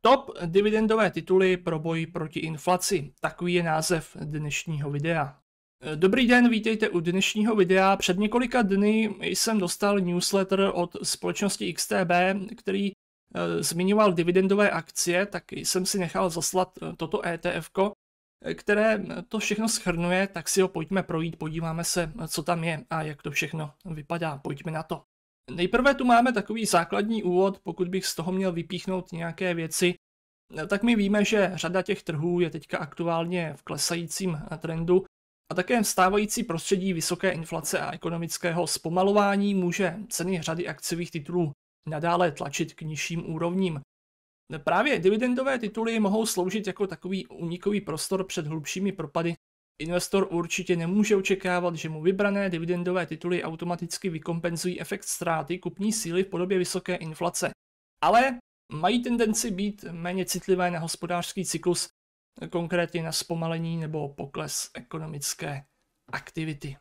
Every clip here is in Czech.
Top dividendové tituly pro boj proti inflaci. Takový je název dnešního videa. Dobrý den, vítejte u dnešního videa. Před několika dny jsem dostal newsletter od společnosti XTB, který eh, zmiňoval dividendové akcie, tak jsem si nechal zaslat eh, toto ETF, eh, které to všechno schrnuje, tak si ho pojďme projít, podíváme se, co tam je a jak to všechno vypadá. Pojďme na to. Nejprve tu máme takový základní úvod, pokud bych z toho měl vypíchnout nějaké věci, tak my víme, že řada těch trhů je teďka aktuálně v klesajícím trendu a také stávající prostředí vysoké inflace a ekonomického zpomalování může ceny řady akciových titulů nadále tlačit k nižším úrovním. Právě dividendové tituly mohou sloužit jako takový unikový prostor před hlubšími propady Investor určitě nemůže očekávat, že mu vybrané dividendové tituly automaticky vykompenzují efekt ztráty kupní síly v podobě vysoké inflace. Ale mají tendenci být méně citlivé na hospodářský cyklus, konkrétně na zpomalení nebo pokles ekonomické aktivity.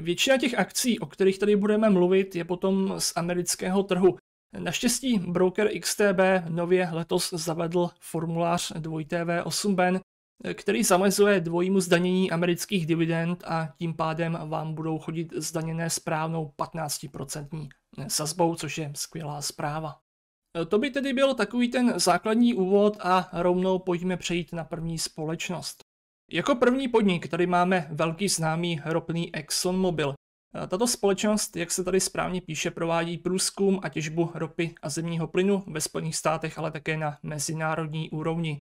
Většina těch akcí, o kterých tady budeme mluvit, je potom z amerického trhu. Naštěstí broker XTB nově letos zavedl formulář 2TV8BEN, který zamezuje dvojímu zdanění amerických dividend a tím pádem vám budou chodit zdaněné správnou 15% sazbou, což je skvělá zpráva. To by tedy byl takový ten základní úvod a rovnou pojďme přejít na první společnost. Jako první podnik tady máme velký známý ropný ExxonMobil. Tato společnost, jak se tady správně píše, provádí průzkum a těžbu ropy a zemního plynu ve Spojených státech, ale také na mezinárodní úrovni.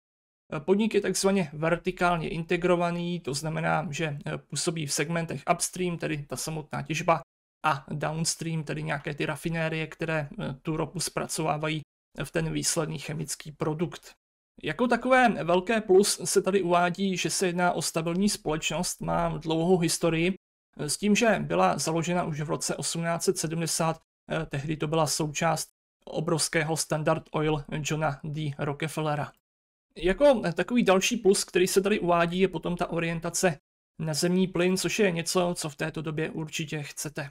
Podnik je takzvaně vertikálně integrovaný, to znamená, že eh, působí v segmentech upstream, tedy ta samotná těžba, a downstream, tedy nějaké ty rafinérie, které eh, tu ropu zpracovávají eh, v ten výsledný chemický produkt. Jako takové velké plus se tady uvádí, že se jedná o stabilní společnost, má dlouhou historii, s tím, že byla založena už v roce 1870, tehdy to byla součást obrovského Standard Oil Johna D. Rockefellera. Jako eh, takový další plus, který se tady uvádí, je potom ta orientace na zemní plyn, což je něco, co v této době určitě chcete.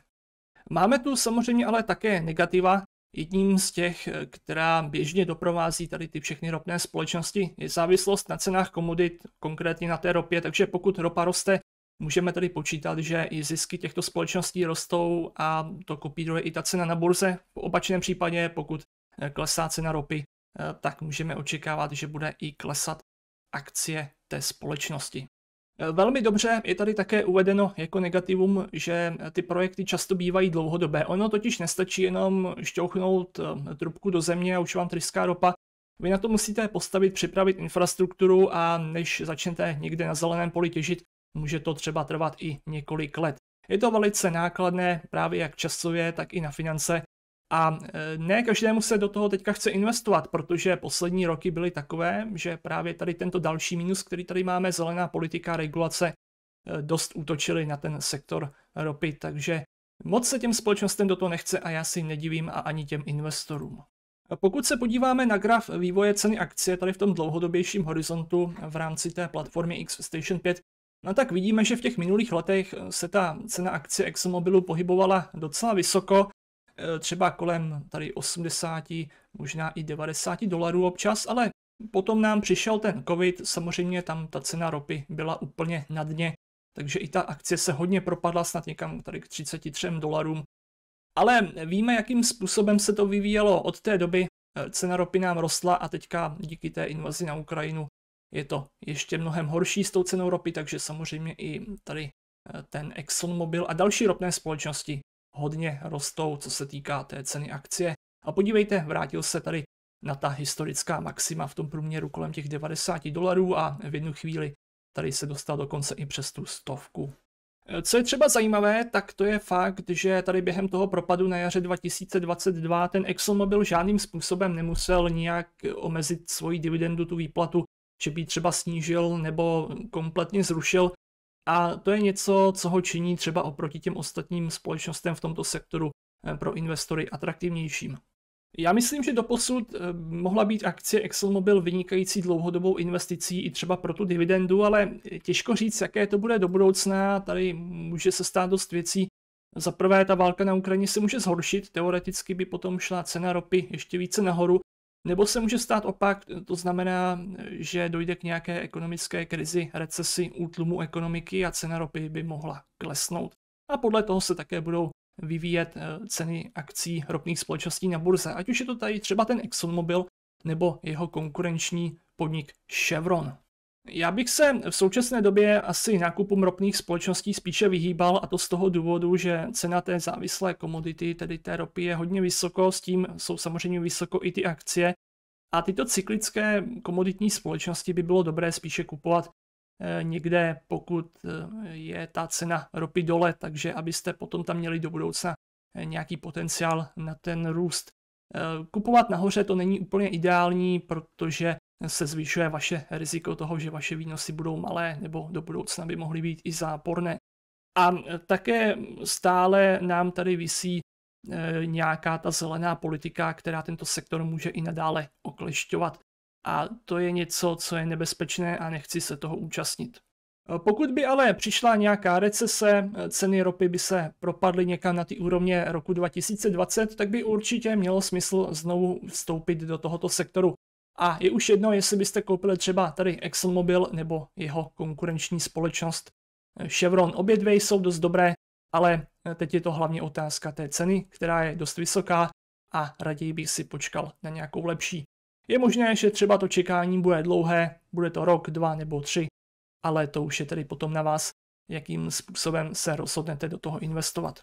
Máme tu samozřejmě ale také negativa. Jedním z těch, eh, která běžně doprovází tady ty všechny ropné společnosti, je závislost na cenách komodit, konkrétně na té ropě. Takže pokud ropa roste, můžeme tady počítat, že i zisky těchto společností rostou a to kopíruje i ta cena na burze. V opačném případě, pokud eh, klesá cena ropy, Eh, tak můžeme očekávat, že bude i klesat akcie té společnosti. Eh, velmi dobře je tady také uvedeno jako negativum, že eh, ty projekty často bývají dlouhodobé. Ono totiž nestačí jenom šťouchnout trubku do země a už vám tryská ropa. Vy na to musíte postavit, připravit infrastrukturu a než začnete někde na zeleném poli těžit, může to třeba trvat i několik let. Je to velice nákladné, právě jak časově, tak i na finance a e, ne každému se do toho teďka chce investovat, protože poslední roky byly takové, že právě tady tento další mínus, který tady máme, zelená politika, regulace, e, dost útočili na ten sektor ropy, takže moc se těm společnostem do toho nechce a já si nedivím a ani těm investorům. Pokud se podíváme na graf vývoje ceny akcie tady v tom dlouhodobějším horizontu v rámci té platformy X Station 5, no tak vidíme, že v těch minulých letech se ta cena akcie ExxonMobilu pohybovala docela vysoko, Eh, třeba kolem tady 80, možná i 90 dolarů občas, ale potom nám přišel ten covid, samozřejmě tam ta cena ropy byla úplně na dně, takže i ta akcie se hodně propadla snad někam tady k 33 dolarům. Ale víme, jakým způsobem se to vyvíjelo od té doby. Eh, cena ropy nám rostla a teďka díky té invazi na Ukrajinu je to ještě mnohem horší s tou cenou ropy, takže samozřejmě i tady eh, ten ExxonMobil a další ropné společnosti hodně rostou, co se týká té ceny akcie. A podívejte, vrátil se tady na ta historická maxima v tom průměru kolem těch 90 dolarů a v jednu chvíli tady se dostal dokonce i přes tu stovku. E, co je třeba zajímavé, tak to je fakt, že tady během toho propadu na jaře 2022 ten ExxonMobil žádným způsobem nemusel nijak omezit svoji dividendu, tu výplatu, že by třeba snížil nebo kompletně zrušil. A to je něco, co ho činí třeba oproti těm ostatním společnostem v tomto sektoru eh, pro investory atraktivnějším. Já myslím, že doposud eh, mohla být akcie ExxonMobil vynikající dlouhodobou investicí i třeba pro tu dividendu, ale těžko říct, jaké to bude do budoucna. Tady může se stát dost věcí. Za prvé, ta válka na Ukrajině se může zhoršit, teoreticky by potom šla cena ropy ještě více nahoru nebo se může stát opak, to znamená, že dojde k nějaké ekonomické krizi, recesi, útlumu ekonomiky a cena ropy by mohla klesnout. A podle toho se také budou vyvíjet eh, ceny akcí ropných společností na burze. Ať už je to tady třeba ten ExxonMobil nebo jeho konkurenční podnik Chevron. Já bych se v současné době asi nákupům ropných společností spíše vyhýbal a to z toho důvodu, že cena té závislé komodity, tedy té ropy, je hodně vysoko, s tím jsou samozřejmě vysoko i ty akcie. A tyto cyklické komoditní společnosti by bylo dobré spíše kupovat eh, někde, pokud eh, je ta cena ropy dole, takže abyste potom tam měli do budoucna eh, nějaký potenciál na ten růst. Kupovat nahoře to není úplně ideální, protože se zvyšuje vaše riziko toho, že vaše výnosy budou malé nebo do budoucna by mohly být i záporné. A také stále nám tady visí e, nějaká ta zelená politika, která tento sektor může i nadále oklešťovat. A to je něco, co je nebezpečné a nechci se toho účastnit. E, pokud by ale přišla nějaká recese, e, ceny ropy by se propadly někam na ty úrovně roku 2020, tak by určitě mělo smysl znovu vstoupit do tohoto sektoru. A je už jedno, jestli byste koupili třeba tady ExxonMobil nebo jeho konkurenční společnost eh, Chevron. Obě dvě jsou dost dobré, ale eh, teď je to hlavně otázka té ceny, která je dost vysoká a raději bych si počkal na nějakou lepší. Je možné, že třeba to čekání bude dlouhé, bude to rok, dva nebo tři, ale to už je tedy potom na vás, jakým způsobem se rozhodnete do toho investovat.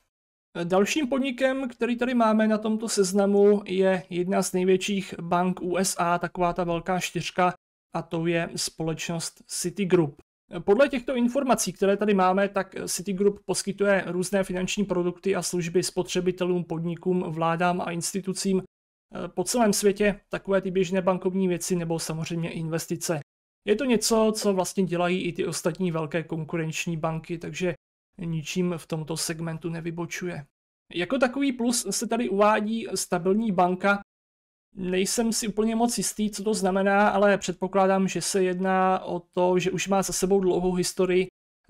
Dalším podnikem, který tady máme na tomto seznamu, je jedna z největších bank USA, taková ta velká čtyřka, a to je společnost Citigroup. Podle těchto informací, které tady máme, tak Citigroup poskytuje různé finanční produkty a služby spotřebitelům, podnikům, vládám a institucím eh, po celém světě, takové ty běžné bankovní věci nebo samozřejmě investice. Je to něco, co vlastně dělají i ty ostatní velké konkurenční banky, takže ničím v tomto segmentu nevybočuje. Jako takový plus se tady uvádí stabilní banka. Nejsem si úplně moc jistý, co to znamená, ale předpokládám, že se jedná o to, že už má za sebou dlouhou historii,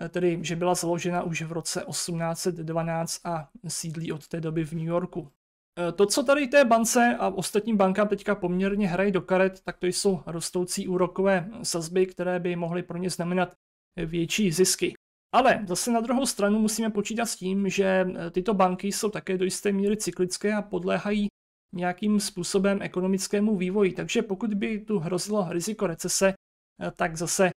tedy že byla založena už v roce 1812 a sídlí od té doby v New Yorku. E, to, co tady té bance a ostatním bankám teďka poměrně hrají do karet, tak to jsou rostoucí úrokové sazby, které by mohly pro ně znamenat větší zisky. Ale hm. zase na druhou stranu musíme počítat s tím, že eh, tyto banky jsou také do jisté míry cyklické a podléhají nějakým způsobem ekonomickému vývoji. Takže pokud by tu hrozilo riziko recese, eh, tak zase eh,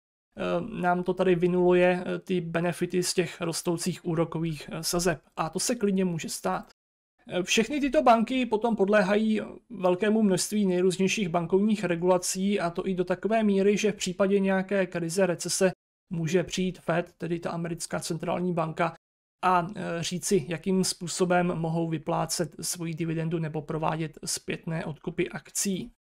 nám to tady vynuluje ty benefity z těch rostoucích úrokových sazeb. A to se klidně může stát. Všechny tyto banky potom podléhají velkému množství nejrůznějších bankovních regulací a to i do takové míry, že v případě nějaké krize recese může přijít Fed, tedy ta americká centrální banka, a e, říci, jakým způsobem mohou vyplácet svoji dividendu nebo provádět zpětné odkupy akcí. E,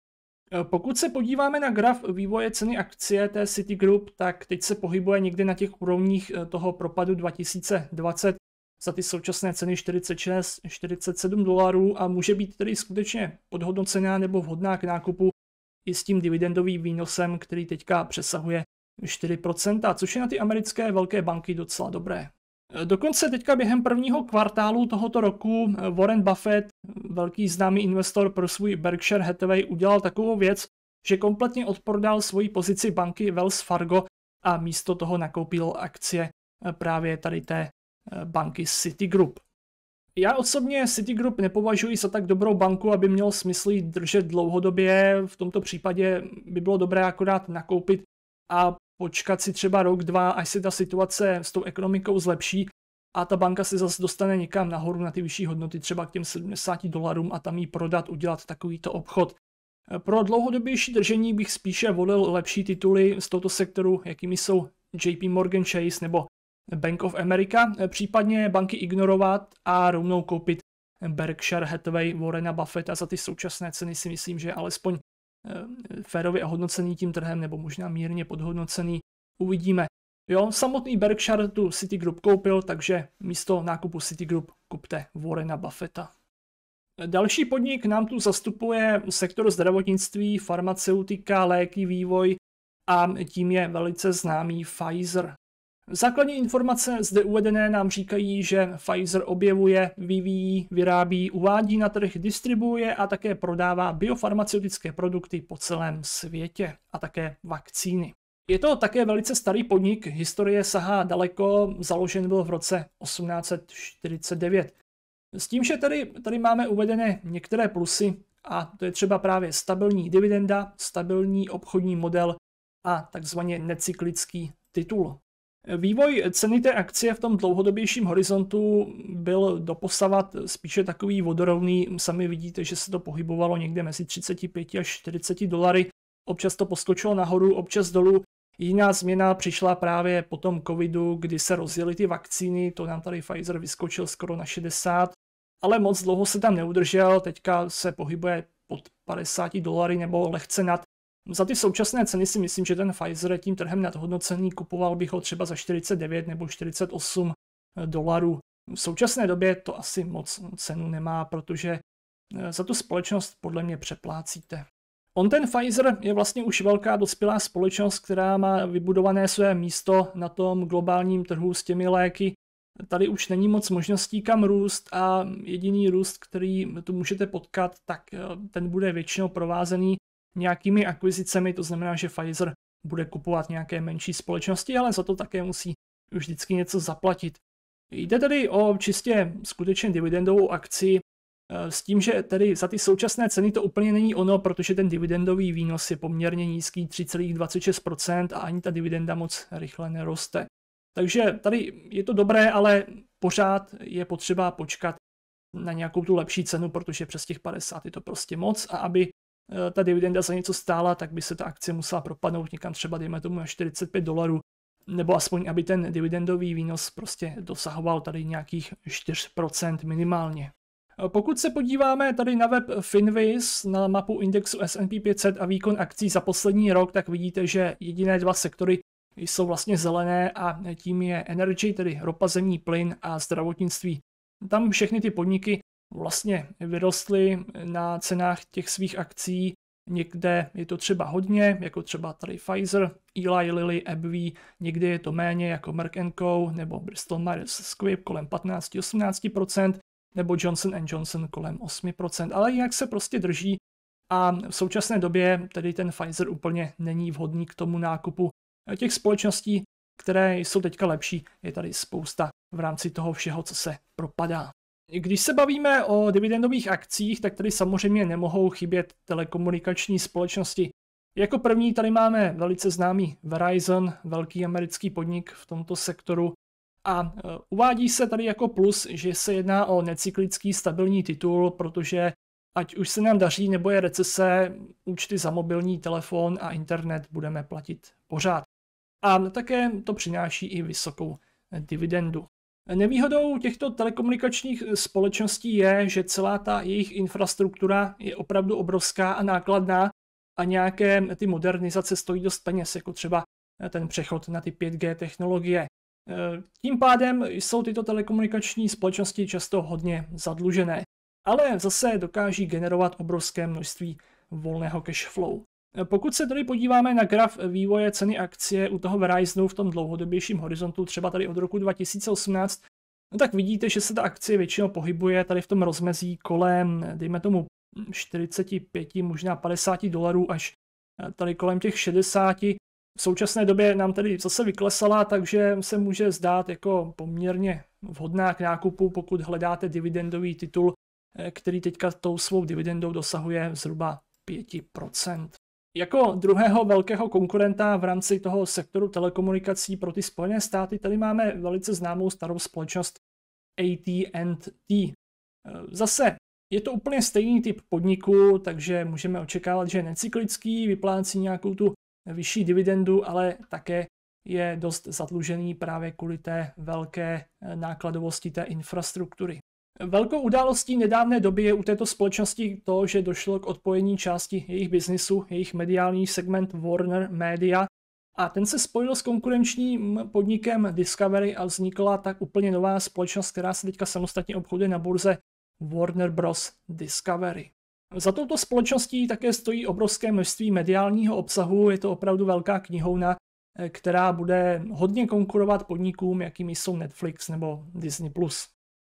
pokud se podíváme na graf vývoje ceny akcie té Citigroup, tak teď se pohybuje někde na těch úrovních e, toho propadu 2020 za ty současné ceny 46-47 dolarů a může být tedy skutečně podhodnocená nebo vhodná k nákupu i s tím dividendovým výnosem, který teďka přesahuje 4%, což je na ty americké velké banky docela dobré. Dokonce teďka během prvního kvartálu tohoto roku Warren Buffett, velký známý investor pro svůj Berkshire Hathaway, udělal takovou věc, že kompletně odprodal svoji pozici banky Wells Fargo a místo toho nakoupil akcie právě tady té eh, banky Citigroup. Já osobně Citigroup nepovažuji za tak dobrou banku, aby měl smysl držet dlouhodobě. V tomto případě by bylo dobré akorát nakoupit a počkat si třeba rok, dva, až se ta situace s tou ekonomikou zlepší a ta banka se zase dostane někam nahoru na ty vyšší hodnoty, třeba k těm 70 dolarům a tam jí prodat, udělat takovýto obchod. Pro dlouhodobější držení bych spíše volil lepší tituly z tohoto sektoru, jakými jsou JP Morgan Chase nebo Bank of America, případně banky ignorovat a rovnou koupit Berkshire Hathaway, Warrena Buffetta za ty současné ceny si myslím, že je alespoň Eh, férově ohodnocený tím trhem, nebo možná mírně podhodnocený. Uvidíme. Jo, samotný Berkshire tu Citigroup koupil, takže místo nákupu Citigroup kupte Warrena Buffetta. Další podnik nám tu zastupuje sektor zdravotnictví, farmaceutika, léky, vývoj a tím je velice známý Pfizer. Základní informace zde uvedené nám říkají, že Pfizer objevuje, vyvíjí, vyrábí, uvádí na trh, distribuje a také prodává biofarmaceutické produkty po celém světě a také vakcíny. Je to také velice starý podnik, historie sahá daleko, založen byl v roce 1849. S tím, že tady, tady máme uvedené některé plusy, a to je třeba právě stabilní dividenda, stabilní obchodní model a takzvaně necyklický titul. Vývoj ceny té akcie v tom dlouhodobějším horizontu byl doposavat spíše takový vodorovný. Sami vidíte, že se to pohybovalo někde mezi 35 až 40 dolary. Občas to poskočilo nahoru, občas dolů. Jiná změna přišla právě po tom covidu, kdy se rozjeli ty vakcíny, to nám tady Pfizer vyskočil skoro na 60, ale moc dlouho se tam neudržel, teďka se pohybuje pod 50 dolary nebo lehce nad. Za ty současné ceny si myslím, že ten Pfizer je tím trhem nadhodnocený, kupoval bych ho třeba za 49 nebo 48 dolarů. V současné době to asi moc cenu nemá, protože eh, za tu společnost podle mě přeplácíte. On ten Pfizer je vlastně už velká dospělá společnost, která má vybudované své místo na tom globálním trhu s těmi léky. Tady už není moc možností kam růst a jediný růst, který tu můžete potkat, tak eh, ten bude většinou provázený nějakými akvizicemi, to znamená, že Pfizer bude kupovat nějaké menší společnosti, ale za to také musí vždycky něco zaplatit. Jde tedy o čistě skutečně dividendovou akci eh, s tím, že tedy za ty současné ceny to úplně není ono, protože ten dividendový výnos je poměrně nízký 3,26% a ani ta dividenda moc rychle neroste. Takže tady je to dobré, ale pořád je potřeba počkat na nějakou tu lepší cenu, protože přes těch 50 je to prostě moc a aby Eh, ta dividenda za něco stála, tak by se ta akcie musela propadnout někam třeba, dejme tomu, na 45 dolarů, nebo aspoň, aby ten dividendový výnos prostě dosahoval tady nějakých 4% minimálně. Eh, pokud se podíváme tady na web Finviz, na mapu indexu S&P 500 a výkon akcí za poslední rok, tak vidíte, že jediné dva sektory jsou vlastně zelené a tím je energy, tedy ropa, zemní plyn a zdravotnictví. Tam všechny ty podniky vlastně vyrostly na cenách těch svých akcí. Někde je to třeba hodně, jako třeba tady Pfizer, Eli Lilly, AbbVie, Někde je to méně jako Merck Co. nebo Bristol Myers Squibb kolem 15-18%, nebo Johnson Johnson kolem 8%, ale jinak se prostě drží a v současné době tedy ten Pfizer úplně není vhodný k tomu nákupu. Těch společností, které jsou teďka lepší, je tady spousta v rámci toho všeho, co se propadá. Když se bavíme o dividendových akcích, tak tady samozřejmě nemohou chybět telekomunikační společnosti. Jako první tady máme velice známý Verizon, velký americký podnik v tomto sektoru. A e, uvádí se tady jako plus, že se jedná o necyklický stabilní titul, protože ať už se nám daří nebo je recese, účty za mobilní telefon a internet budeme platit pořád. A také to přináší i vysokou dividendu. Nevýhodou těchto telekomunikačních společností je, že celá ta jejich infrastruktura je opravdu obrovská a nákladná a nějaké ty modernizace stojí dost peněz, jako třeba eh, ten přechod na ty 5G technologie. Eh, tím pádem jsou tyto telekomunikační společnosti často hodně zadlužené, ale zase dokáží generovat obrovské množství volného cash flow. Pokud se tady podíváme na graf vývoje ceny akcie u toho Verizonu v tom dlouhodobějším horizontu, třeba tady od roku 2018, no tak vidíte, že se ta akcie většinou pohybuje tady v tom rozmezí kolem, dejme tomu, 45, možná 50 dolarů až eh, tady kolem těch 60. V současné době nám tedy zase vyklesala, takže se může zdát jako poměrně vhodná k nákupu, pokud hledáte dividendový titul, eh, který teďka tou svou dividendou dosahuje zhruba 5%. Jako druhého velkého konkurenta v rámci toho sektoru telekomunikací pro ty Spojené státy tady máme velice známou starou společnost AT&T. Eh, zase je to úplně stejný typ podniku, takže můžeme očekávat, že je necyklický, vyplácí nějakou tu vyšší dividendu, ale také je dost zadlužený právě kvůli té velké eh, nákladovosti té infrastruktury. Velkou událostí nedávné doby je u této společnosti to, že došlo k odpojení části jejich biznisu, jejich mediální segment Warner Media a ten se spojil s konkurenčním podnikem Discovery a vznikla tak úplně nová společnost, která se teďka samostatně obchoduje na burze Warner Bros. Discovery. Za touto společností také stojí obrovské množství mediálního obsahu, je to opravdu velká knihovna, eh, která bude hodně konkurovat podnikům, jakými jsou Netflix nebo Disney+.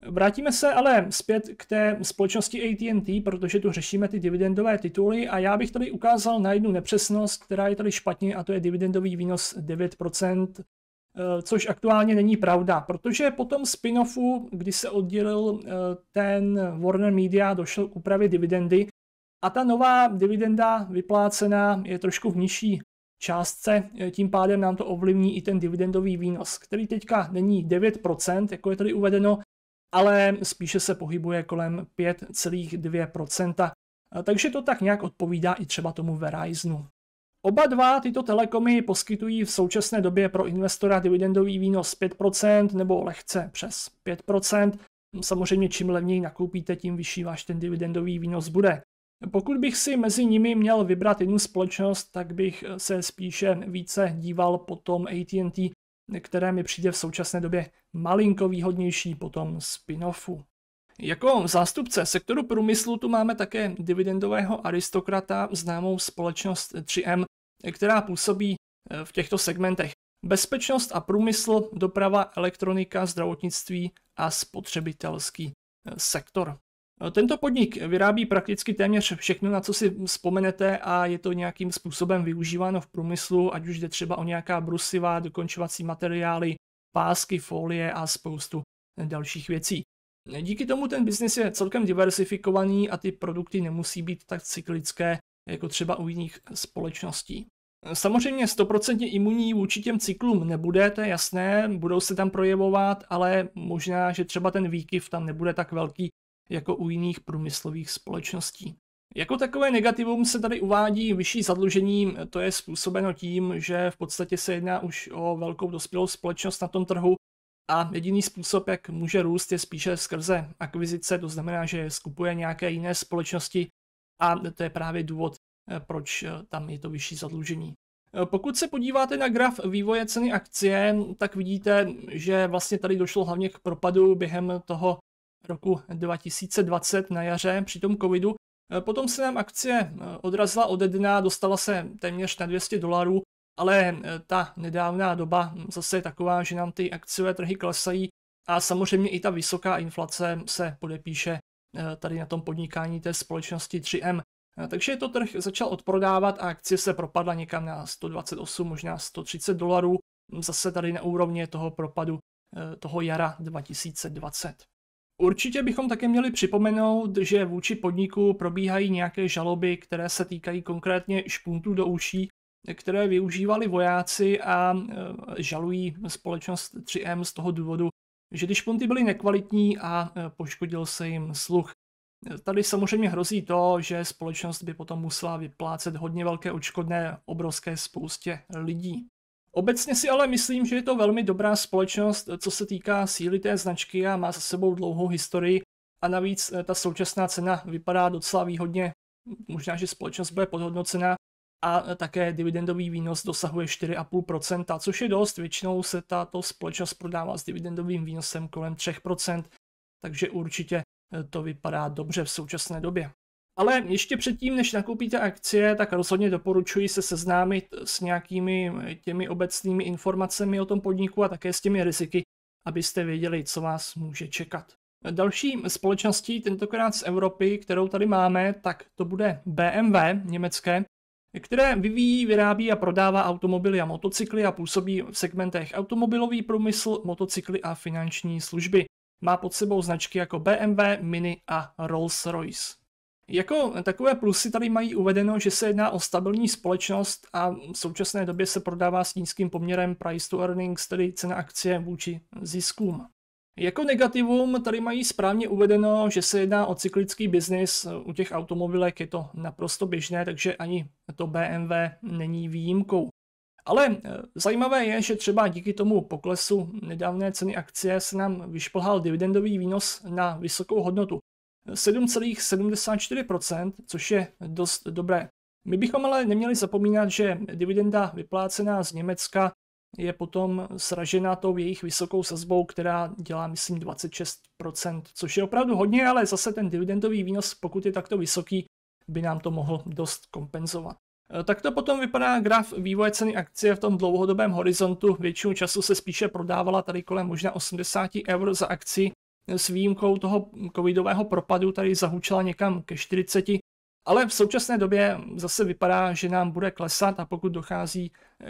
Vrátíme se ale zpět k té společnosti AT&T, protože tu řešíme ty dividendové tituly a já bych tady ukázal na jednu nepřesnost, která je tady špatně a to je dividendový výnos 9%, eh, což aktuálně není pravda, protože po tom spin-offu, kdy se oddělil eh, ten Warner Media, došel k úpravě dividendy a ta nová dividenda vyplácená je trošku v nižší částce, eh, tím pádem nám to ovlivní i ten dividendový výnos, který teďka není 9%, jako je tady uvedeno, ale spíše se pohybuje kolem 5,2%, takže to tak nějak odpovídá i třeba tomu Verizonu. Oba dva tyto telekomy poskytují v současné době pro investora dividendový výnos 5% nebo lehce přes 5%. Samozřejmě čím levněji nakoupíte, tím vyšší váš ten dividendový výnos bude. Pokud bych si mezi nimi měl vybrat jednu společnost, tak bych se spíše více díval po tom AT&T, které mi přijde v současné době malinko výhodnější po tom spin-offu. Jako zástupce sektoru průmyslu tu máme také dividendového aristokrata známou společnost 3M, která působí e, v těchto segmentech. Bezpečnost a průmysl, doprava, elektronika, zdravotnictví a spotřebitelský e, sektor. Eh, tento podnik vyrábí prakticky téměř všechno, na co si vzpomenete a je to nějakým způsobem využíváno v průmyslu, ať už jde třeba o nějaká brusiva, dokončovací materiály, pásky, folie a spoustu eh, dalších věcí. Eh, díky tomu ten biznis je celkem diversifikovaný a ty produkty nemusí být tak cyklické jako třeba u jiných společností. Samozřejmě 100% imunní vůči těm cyklům nebude, to je jasné, budou se tam projevovat, ale možná, že třeba ten výkyv tam nebude tak velký, jako u jiných průmyslových společností. Jako takové negativum se tady uvádí vyšší zadlužení, to je způsobeno tím, že v podstatě se jedná už o velkou dospělou společnost na tom trhu a jediný způsob, jak může růst, je spíše skrze akvizice, to znamená, že skupuje nějaké jiné společnosti a to je právě důvod, proč tam je to vyšší zadlužení. Pokud se podíváte na graf vývoje ceny akcie, tak vidíte, že vlastně tady došlo hlavně k propadu během toho roku 2020 na jaře při tom covidu. Eh, potom se nám akcie eh, odrazila od dna, dostala se téměř na 200 dolarů, ale eh, ta nedávná doba hm, zase je taková, že nám ty akciové trhy klesají a samozřejmě i ta vysoká inflace se podepíše tady na tom podnikání té společnosti 3M. Takže to trh začal odprodávat a akcie se propadla někam na 128, možná 130 dolarů, hm, zase tady na úrovni toho propadu toho jara 2020. Určitě bychom také měli připomenout, že vůči podniku probíhají nějaké žaloby, které se týkají konkrétně špuntů do uší, které využívali vojáci a e, žalují společnost 3M z toho důvodu, že ty špunty byly nekvalitní a e, poškodil se jim sluch. Tady samozřejmě hrozí to, že společnost by potom musela vyplácet hodně velké očkodné obrovské spoustě lidí. Obecně si ale myslím, že je to velmi dobrá společnost, co se týká síly té značky a má za sebou dlouhou historii a navíc eh, ta současná cena vypadá docela výhodně. Možná, že společnost bude podhodnocena a eh, také dividendový výnos dosahuje 4,5%, což je dost. Většinou se tato společnost prodává s dividendovým výnosem kolem 3%, takže určitě eh, to vypadá dobře v současné době. Ale ještě předtím, než nakoupíte akcie, tak rozhodně doporučuji se seznámit s nějakými těmi obecnými informacemi o tom podniku a také s těmi riziky, abyste věděli, co vás může čekat. Další společností, tentokrát z Evropy, kterou tady máme, tak to bude BMW německé, které vyvíjí, vyrábí a prodává automobily a motocykly a působí v segmentech automobilový průmysl, motocykly a finanční služby. Má pod sebou značky jako BMW, Mini a Rolls-Royce. Jako takové plusy tady mají uvedeno, že se jedná o stabilní společnost a v současné době se prodává s nízkým poměrem price to earnings, tedy cena akcie vůči ziskům. Jako negativum tady mají správně uvedeno, že se jedná o cyklický biznis, u těch automobilek je to naprosto běžné, takže ani to BMW není výjimkou. Ale eh, zajímavé je, že třeba díky tomu poklesu nedávné ceny akcie se nám vyšplhal dividendový výnos na vysokou hodnotu. 7,74%, což je dost dobré. My bychom ale neměli zapomínat, že dividenda vyplácená z Německa je potom sražena tou jejich vysokou sazbou, která dělá, myslím, 26%, což je opravdu hodně, ale zase ten dividendový výnos, pokud je takto vysoký, by nám to mohl dost kompenzovat. E, tak to potom vypadá graf vývoje ceny akcie v tom dlouhodobém horizontu. Většinu času se spíše prodávala tady kolem možná 80 eur za akci, s výjimkou toho covidového propadu tady zahučela někam ke 40, ale v současné době zase vypadá, že nám bude klesat a pokud dochází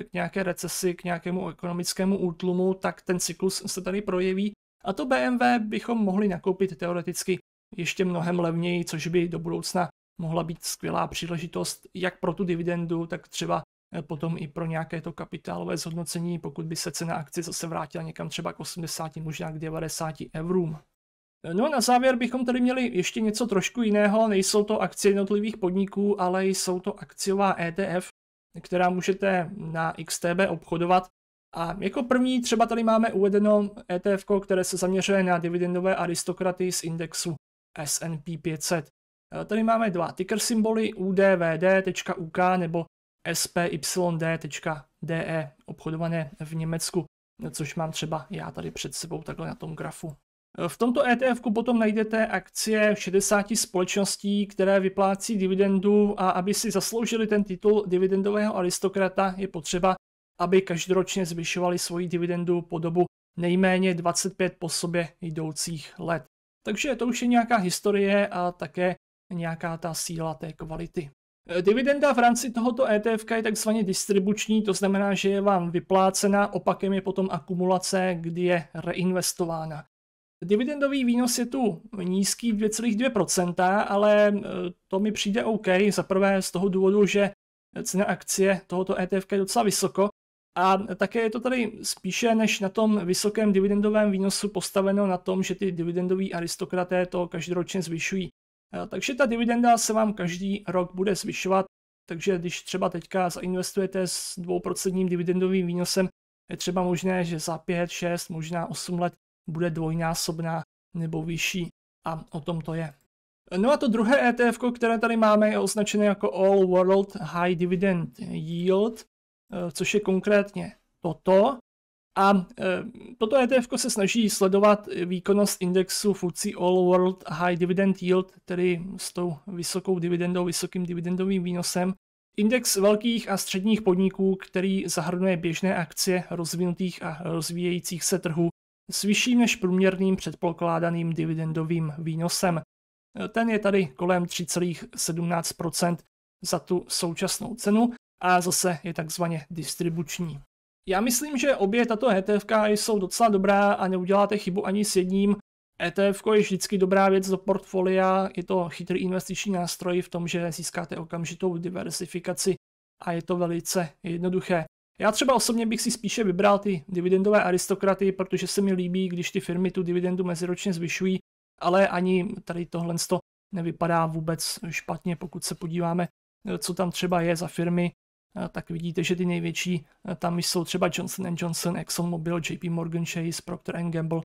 k nějaké recesi, k nějakému ekonomickému útlumu, tak ten cyklus se tady projeví a to BMW bychom mohli nakoupit teoreticky ještě mnohem levněji, což by do budoucna mohla být skvělá příležitost jak pro tu dividendu, tak třeba Eh, potom i pro nějaké to kapitálové zhodnocení, pokud by se cena akci zase vrátila někam třeba k 80, možná k 90 eurům. Eh, no a na závěr bychom tady měli ještě něco trošku jiného, nejsou to akcie jednotlivých podniků, ale jsou to akciová ETF, která můžete na XTB obchodovat. A jako první třeba tady máme uvedeno ETF, které se zaměřuje na dividendové aristokraty z indexu S&P 500. Eh, tady máme dva ticker symboly UDVD.UK nebo spyd.de obchodované v Německu, což mám třeba já tady před sebou takhle na tom grafu. V tomto ETF potom najdete akcie 60 společností, které vyplácí dividendu a aby si zasloužili ten titul dividendového aristokrata, je potřeba, aby každoročně zvyšovali svoji dividendu po dobu nejméně 25 po sobě jdoucích let. Takže to už je nějaká historie a také nějaká ta síla té kvality. Eh, dividenda v rámci tohoto ETF je takzvaně distribuční, to znamená, že je vám vyplácena, opakem je potom akumulace, kdy je reinvestována. Dividendový výnos je tu nízký 2,2%, ale eh, to mi přijde OK, za prvé z toho důvodu, že cena akcie tohoto ETF je docela vysoko a také je to tady spíše než na tom vysokém dividendovém výnosu postaveno na tom, že ty dividendoví aristokraté to každoročně zvyšují. Eh, takže ta dividenda se vám každý rok bude zvyšovat, takže když třeba teďka zainvestujete s 2% dividendovým výnosem, je třeba možné, že za 5, 6, možná 8 let bude dvojnásobná nebo vyšší a o tom to je. No a to druhé ETF, které tady máme, je označené jako All World High Dividend Yield, eh, což je konkrétně toto. A eh, toto ETF se snaží sledovat výkonnost indexu FTSE All World High Dividend Yield, tedy s tou vysokou dividendou, vysokým dividendovým výnosem. Index velkých a středních podniků, který zahrnuje běžné akcie rozvinutých a rozvíjejících se trhů s vyšším než průměrným předpokládaným dividendovým výnosem. Eh, ten je tady kolem 3,17% za tu současnou cenu a zase je takzvaně distribuční. Já myslím, že obě tato ETF jsou docela dobrá a neuděláte chybu ani s jedním. ETF je vždycky dobrá věc do portfolia, je to chytrý investiční nástroj v tom, že získáte okamžitou diversifikaci a je to velice jednoduché. Já třeba osobně bych si spíše vybral ty dividendové aristokraty, protože se mi líbí, když ty firmy tu dividendu meziročně zvyšují, ale ani tady tohle nevypadá vůbec špatně, pokud se podíváme, co tam třeba je za firmy, Eh, tak vidíte, že ty největší eh, tam jsou třeba Johnson Johnson, ExxonMobil, JP Morgan Chase, Procter Gamble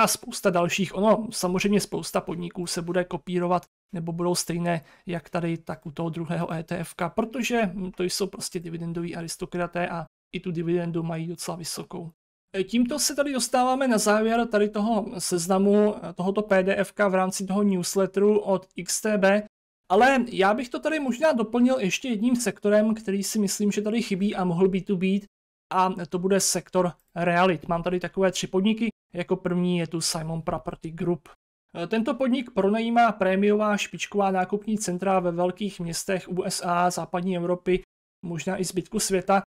a spousta dalších. Ono samozřejmě spousta podniků se bude kopírovat nebo budou stejné jak tady, tak u toho druhého ETF, protože hm, to jsou prostě dividendoví aristokraté a i tu dividendu mají docela vysokou. Eh, tímto se tady dostáváme na závěr tady toho seznamu tohoto PDF v rámci toho newsletteru od XTB, ale já bych to tady možná doplnil ještě jedním sektorem, který si myslím, že tady chybí a mohl být tu být, a to bude sektor realit. Mám tady takové tři podniky, jako první je tu Simon Property Group. E, tento podnik pronajímá prémiová špičková nákupní centra ve velkých městech USA, západní Evropy, možná i zbytku světa.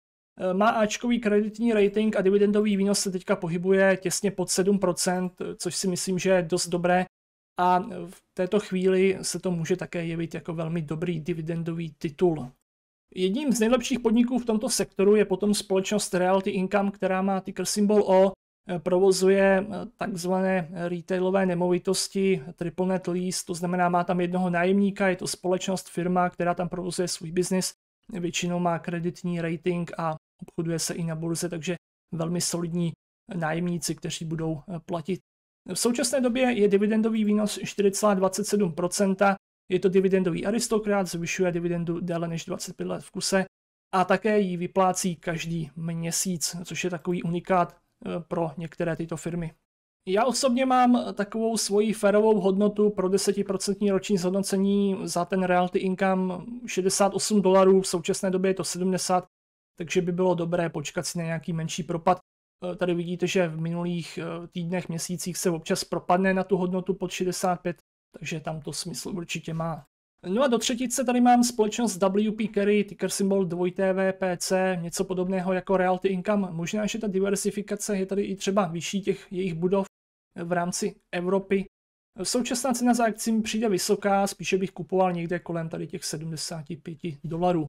E, má Ačkový kreditní rating a dividendový výnos se teďka pohybuje těsně pod 7%, což si myslím, že je dost dobré a v této chvíli se to může také jevit jako velmi dobrý dividendový titul. Jedním z nejlepších podniků v tomto sektoru je potom společnost Realty Income, která má ticker symbol O, provozuje eh, takzvané retailové nemovitosti, triple net lease, to znamená má tam jednoho nájemníka, je to společnost, firma, která tam provozuje svůj biznis, většinou má kreditní rating a obchoduje se i na burze, takže velmi solidní nájemníci, kteří budou eh, platit v současné době je dividendový výnos 4,27%, je to dividendový aristokrát, zvyšuje dividendu déle než 25 let v kuse a také ji vyplácí každý měsíc, což je takový unikát eh, pro některé tyto firmy. Já osobně mám takovou svoji ferovou hodnotu pro 10% roční zhodnocení za ten realty income 68 dolarů, v současné době je to 70, takže by bylo dobré počkat si na nějaký menší propad. Eh, tady vidíte, že v minulých eh, týdnech, měsících se občas propadne na tu hodnotu pod 65, takže tam to smysl určitě má. No a do třetice tady mám společnost WP Carry, ticker symbol 2TVPC, něco podobného jako Realty Income. Možná, že ta diversifikace je tady i třeba vyšší těch jejich budov eh, v rámci Evropy. Současná cena za akcím přijde vysoká, spíše bych kupoval někde kolem tady těch 75 dolarů.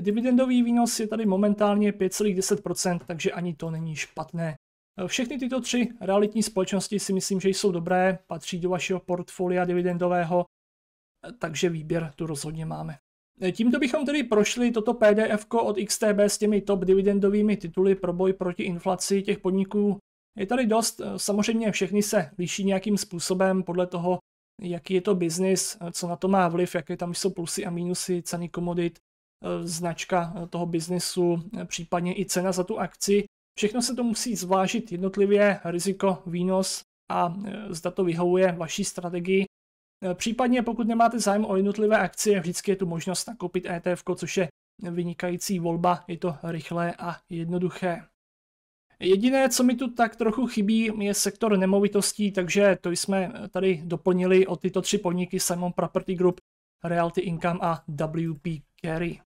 Dividendový výnos je tady momentálně 5,10%, takže ani to není špatné. Všechny tyto tři realitní společnosti si myslím, že jsou dobré, patří do vašeho portfolia dividendového, takže výběr tu rozhodně máme. Tímto bychom tedy prošli toto PDF od XTB s těmi top dividendovými tituly pro boj proti inflaci těch podniků. Je tady dost, samozřejmě všechny se liší nějakým způsobem podle toho, jaký je to biznis, co na to má vliv, jaké tam jsou plusy a mínusy, ceny komodit, Eh, značka eh, toho biznesu, eh, případně i cena za tu akci. Všechno se to musí zvážit jednotlivě, riziko, výnos a zda to vyhovuje vaší strategii. Případně pokud nemáte zájem o jednotlivé akcie, vždycky je tu možnost nakoupit ETF, což je vynikající volba, je to rychlé a jednoduché. Jediné, co mi tu tak trochu chybí, je sektor nemovitostí, takže to jsme tady doplnili o tyto tři podniky Simon Property Group, Realty Income a WP Carry.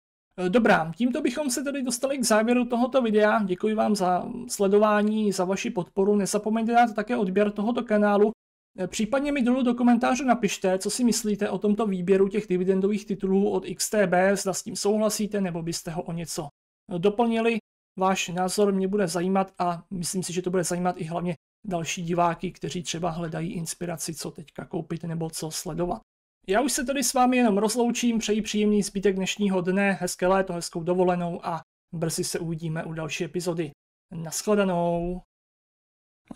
Eh, dobrá, tímto bychom se tedy dostali k závěru tohoto videa. Děkuji vám za sledování, za vaši podporu. Nezapomeňte dát také odběr tohoto kanálu. Eh, případně mi dolů do komentáře napište, co si myslíte o tomto výběru těch dividendových titulů od XTB, zda s tím souhlasíte nebo byste ho o něco eh, doplnili. Váš názor mě bude zajímat a myslím si, že to bude zajímat i hlavně další diváky, kteří třeba hledají inspiraci, co teďka koupit nebo co sledovat. Já už se tady s vámi jenom rozloučím, přeji příjemný zbytek dnešního dne, hezké léto, hezkou dovolenou a brzy se uvidíme u další epizody. Naschledanou!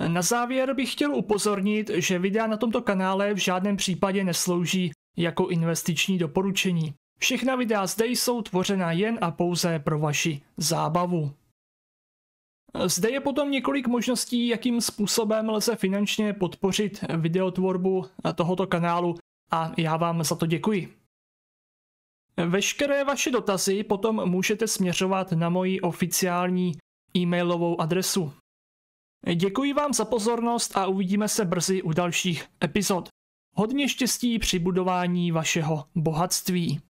Na závěr bych chtěl upozornit, že videa na tomto kanále v žádném případě neslouží jako investiční doporučení. Všechna videa zde jsou tvořena jen a pouze pro vaši zábavu. Zde je potom několik možností, jakým způsobem lze finančně podpořit videotvorbu tohoto kanálu a já vám za to děkuji. Veškeré vaše dotazy potom můžete směřovat na moji oficiální e-mailovou adresu. Děkuji vám za pozornost a uvidíme se brzy u dalších epizod. Hodně štěstí při budování vašeho bohatství.